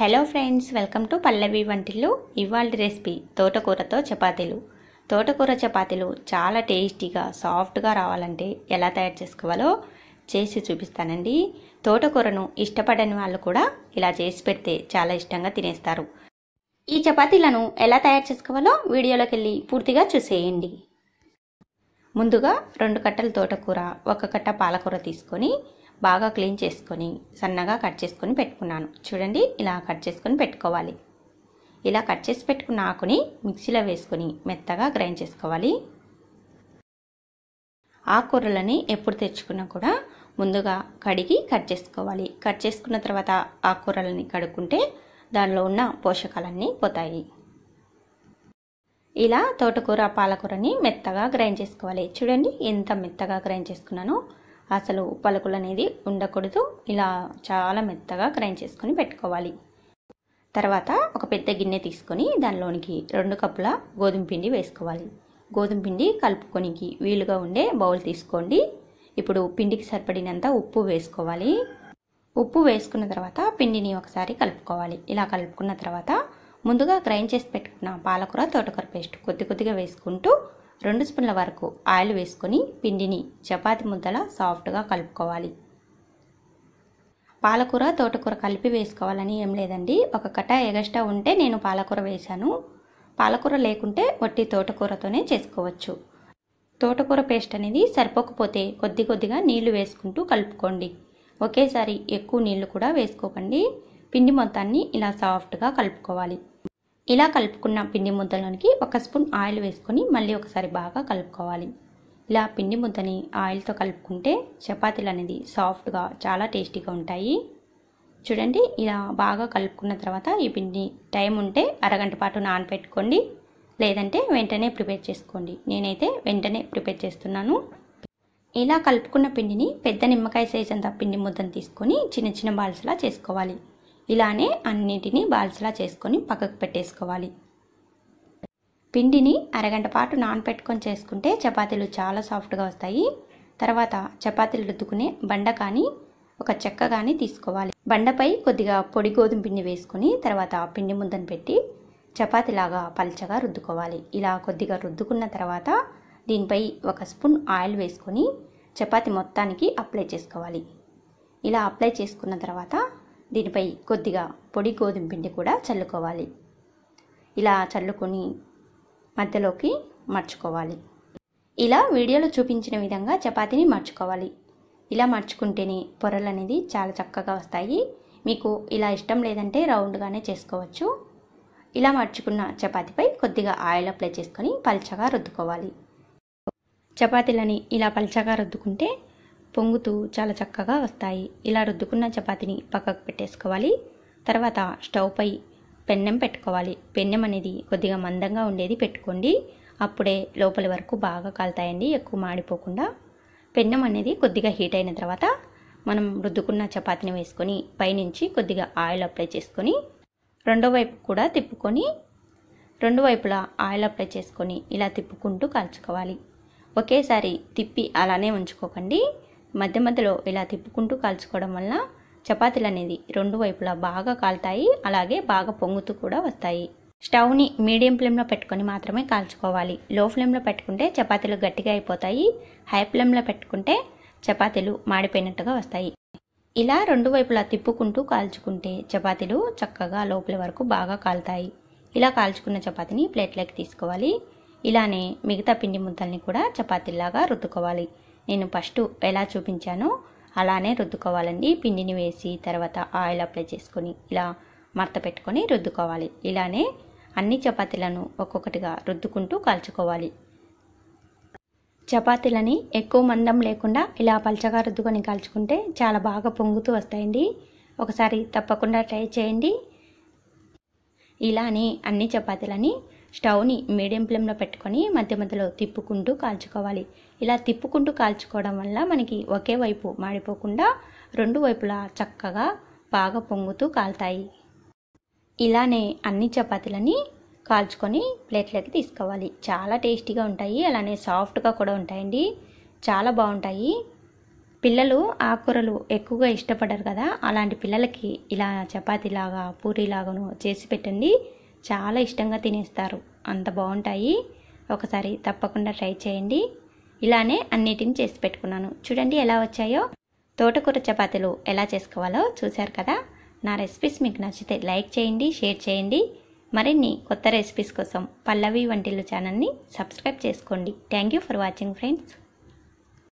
hello friends welcome to Pallavi Vantillu ఇవాళ recipe తోటకూరతో చపాతీలు తోటకూర చపాతీలు చాలా టేస్టీగా సాఫ్ట్గా రావాలంటే ఎలా తయారు చేసుకోవాలో చేసి చూపిస్తానండి తోటకూరను ఇష్టపడని వాళ్ళు కూడా ఇలా చేసి పెడితే చాలా ఇష్టంగా తినేస్తారు ఈ చపాతీలను ఎలా తయారు చేసుకోవాలో వీడియోలోకి వెళ్ళి పూర్తిగా చూసేయండి ముందుగా రెండు కట్టల తోటకూర ఒక కట్ట పాలకూర తీసుకొని బాగా క్లీన్ చేసుకొని సన్నగా కట్ చేసుకొని పెట్టుకున్నాను చూడండి ఇలా కట్ చేసుకొని పెట్టుకోవాలి ఇలా కట్ చేసి పెట్టుకున్న ఆకుని మిక్సీలో వేసుకొని మెత్తగా గ్రైండ్ చేసుకోవాలి ఆకుకూరలని ఎప్పుడు తెచ్చుకున్నా కూడా ముందుగా కడిగి కట్ చేసుకోవాలి కట్ చేసుకున్న తర్వాత ఆకుకూరలని కడుక్కుంటే దానిలో ఉన్న పోషకాలన్నీ పోతాయి ఇలా తోటకూర పాలకూరని మెత్తగా గ్రైండ్ చేసుకోవాలి చూడండి ఎంత మెత్తగా గ్రైండ్ చేసుకున్నానో అసలు పలుకులు అనేది ఉండకూడదు ఇలా చాలా మెత్తగా గ్రైండ్ చేసుకొని పెట్టుకోవాలి తర్వాత ఒక పెద్ద గిన్నె తీసుకొని దానిలోనికి రెండు కప్పుల గోధుమ పిండి వేసుకోవాలి గోధుమ పిండి కలుపుకొనికి వీలుగా ఉండే బౌల్ తీసుకోండి ఇప్పుడు పిండికి సరిపడినంత ఉప్పు వేసుకోవాలి ఉప్పు వేసుకున్న తర్వాత పిండిని ఒకసారి కలుపుకోవాలి ఇలా కలుపుకున్న తర్వాత ముందుగా గ్రైండ్ చేసి పెట్టుకున్న పాలకూర తోటకూర పేస్ట్ కొద్ది కొద్దిగా వేసుకుంటూ రెండు స్పూన్ల వరకు ఆయిల్ వేసుకొని పిండిని చపాతి ముద్దలా సాఫ్ట్గా కలుపుకోవాలి పాలకూర తోటకూర కలిపి వేసుకోవాలని ఏం లేదండి ఒక కట ఎగస్ట్రా ఉంటే నేను పాలకూర వేశాను పాలకూర లేకుంటే వట్టి తోటకూరతోనే చేసుకోవచ్చు తోటకూర పేస్ట్ అనేది సరిపోకపోతే కొద్ది కొద్దిగా నీళ్లు వేసుకుంటూ కలుపుకోండి ఒకేసారి ఎక్కువ నీళ్లు కూడా వేసుకోకండి పిండి మొత్తాన్ని ఇలా సాఫ్ట్గా కలుపుకోవాలి ఇలా కలుపుకున్న పిండి ముద్దలోనికి ఒక స్పూన్ ఆయిల్ వేసుకొని మళ్ళీ ఒకసారి బాగా కలుపుకోవాలి ఇలా పిండి ముద్దని ఆయిల్తో కలుపుకుంటే చపాతీలు అనేది సాఫ్ట్గా చాలా టేస్టీగా ఉంటాయి చూడండి ఇలా బాగా కలుపుకున్న తర్వాత ఈ పిండి టైం ఉంటే అరగంట పాటు నానపెట్టుకోండి లేదంటే వెంటనే ప్రిపేర్ చేసుకోండి నేనైతే వెంటనే ప్రిపేర్ చేస్తున్నాను ఇలా కలుపుకున్న పిండిని పెద్ద నిమ్మకాయ సైజ్ అంత పిండి ముద్దని తీసుకొని చిన్న చిన్న బాల్స్లా చేసుకోవాలి ఇలానే అన్నిటినీ బాల్సలా చేసుకొని పక్కకు పెట్టేసుకోవాలి పిండిని అరగంట పాటు నానపెట్టుకొని చేసుకుంటే చపాతీలు చాలా సాఫ్ట్గా వస్తాయి తర్వాత చపాతీలు రుద్దుకునే బండ కానీ ఒక చెక్క కానీ తీసుకోవాలి బండపై కొద్దిగా పొడి గోధుమ పిండి వేసుకుని తర్వాత పిండి ముద్దను పెట్టి చపాతీలాగా పల్చగా రుద్దుకోవాలి ఇలా కొద్దిగా రుద్దుకున్న తర్వాత దీనిపై ఒక స్పూన్ ఆయిల్ వేసుకొని చపాతి మొత్తానికి అప్లై చేసుకోవాలి ఇలా అప్లై చేసుకున్న తర్వాత దీనిపై కొద్దిగా పొడి గోధుమ పిండి కూడా చల్లుకోవాలి ఇలా చల్లుకొని మధ్యలోకి మర్చుకోవాలి ఇలా వీడియోలో చూపించిన విధంగా చపాతీని మర్చుకోవాలి ఇలా మర్చుకుంటేనే పొరలు అనేది చాలా చక్కగా వస్తాయి మీకు ఇలా ఇష్టం లేదంటే రౌండ్గానే చేసుకోవచ్చు ఇలా మర్చుకున్న చపాతీపై కొద్దిగా ఆయిల్ అప్లై చేసుకొని పల్చగా రుద్దుకోవాలి చపాతీలని ఇలా పల్చగా రుద్దుకుంటే పొంగుతూ చాలా చక్కగా వస్తాయి ఇలా రుద్దుకున్న చపాతీని పక్కకు పెట్టేసుకోవాలి తర్వాత స్టవ్ పై పెన్నెం పెట్టుకోవాలి పెన్నెం అనేది కొద్దిగా మందంగా ఉండేది పెట్టుకోండి అప్పుడే లోపలి వరకు బాగా కాలుతాయండి ఎక్కువ మాడిపోకుండా పెన్నం అనేది కొద్దిగా హీట్ అయిన తర్వాత మనం రుద్దుకున్న చపాతీని వేసుకొని పైనుంచి కొద్దిగా ఆయిల్ అప్లై చేసుకొని రెండో వైపు కూడా తిప్పుకొని రెండు వైపులా ఆయిల్ అప్లై చేసుకొని ఇలా తిప్పుకుంటూ కాల్చుకోవాలి ఒకేసారి తిప్పి అలానే ఉంచుకోకండి మధ్య మధ్యలో ఇలా తిప్పుకుంటూ కాల్చుకోవడం వల్ల చపాతీలు అనేది రెండు వైపులా బాగా కాలుతాయి అలాగే బాగా పొంగుతూ కూడా వస్తాయి స్టవ్ని మీడియం ఫ్లేమ్లో పెట్టుకొని మాత్రమే కాల్చుకోవాలి లో ఫ్లేమ్లో పెట్టుకుంటే చపాతీలు గట్టిగా అయిపోతాయి హై ఫ్లేమ్లో పెట్టుకుంటే చపాతీలు మాడిపోయినట్టుగా వస్తాయి ఇలా రెండు వైపులా తిప్పుకుంటూ కాల్చుకుంటే చపాతీలు చక్కగా లోపల వరకు బాగా కాలుతాయి ఇలా కాల్చుకున్న చపాతీని ప్లేట్లోకి తీసుకోవాలి ఇలానే మిగతా పిండి ముద్దల్ని కూడా చపాతీలాగా రుద్దుకోవాలి నేను ఫస్ట్ ఎలా చూపించానో అలానే రుద్దుకోవాలండి పిండిని వేసి తర్వాత ఆయిల్ అప్లై చేసుకొని ఇలా మడత పెట్టుకొని రుద్దుకోవాలి ఇలానే అన్ని చపాతీలను ఒక్కొక్కటిగా రుద్దుకుంటూ కాల్చుకోవాలి చపాతీలని ఎక్కువ మందం లేకుండా ఇలా పలచగా రుద్దుకొని కాల్చుకుంటే చాలా బాగా పొంగుతూ వస్తాయండి ఒకసారి తప్పకుండా ట్రై చేయండి ఇలానే అన్ని చపాతీలని స్టవ్ని మీడియం ఫ్లేమ్లో పెట్టుకొని మధ్య మధ్యలో తిప్పుకుంటూ కాల్చుకోవాలి ఇలా తిప్పుకుంటూ కాల్చుకోవడం వల్ల మనకి ఒకే వైపు మాడిపోకుండా రెండు వైపులా చక్కగా బాగా పొంగుతూ కాలుతాయి ఇలానే అన్ని చపాతీలని కాల్చుకొని ప్లేట్లోకి తీసుకోవాలి చాలా టేస్టీగా ఉంటాయి అలానే సాఫ్ట్గా కూడా ఉంటాయండి చాలా బాగుంటాయి పిల్లలు ఆకుకూరలు ఎక్కువగా ఇష్టపడరు కదా అలాంటి పిల్లలకి ఇలా చపాతీలాగా పూరీలాగాను చేసి పెట్టండి చాలా ఇష్టంగా తినేస్తారు అంత బాగుంటాయి ఒకసారి తప్పకుండా ట్రై చేయండి ఇలానే అన్నిటిని చేసి పెట్టుకున్నాను చూడండి ఎలా వచ్చాయో తోటకూర చపాతీలు ఎలా చేసుకోవాలో చూశారు కదా నా రెసిపీస్ మీకు నచ్చితే లైక్ చేయండి షేర్ చేయండి మరిన్ని కొత్త రెసిపీస్ కోసం పల్లవి వంటిల్లు ఛానల్ని సబ్స్క్రైబ్ చేసుకోండి thank you for watching friends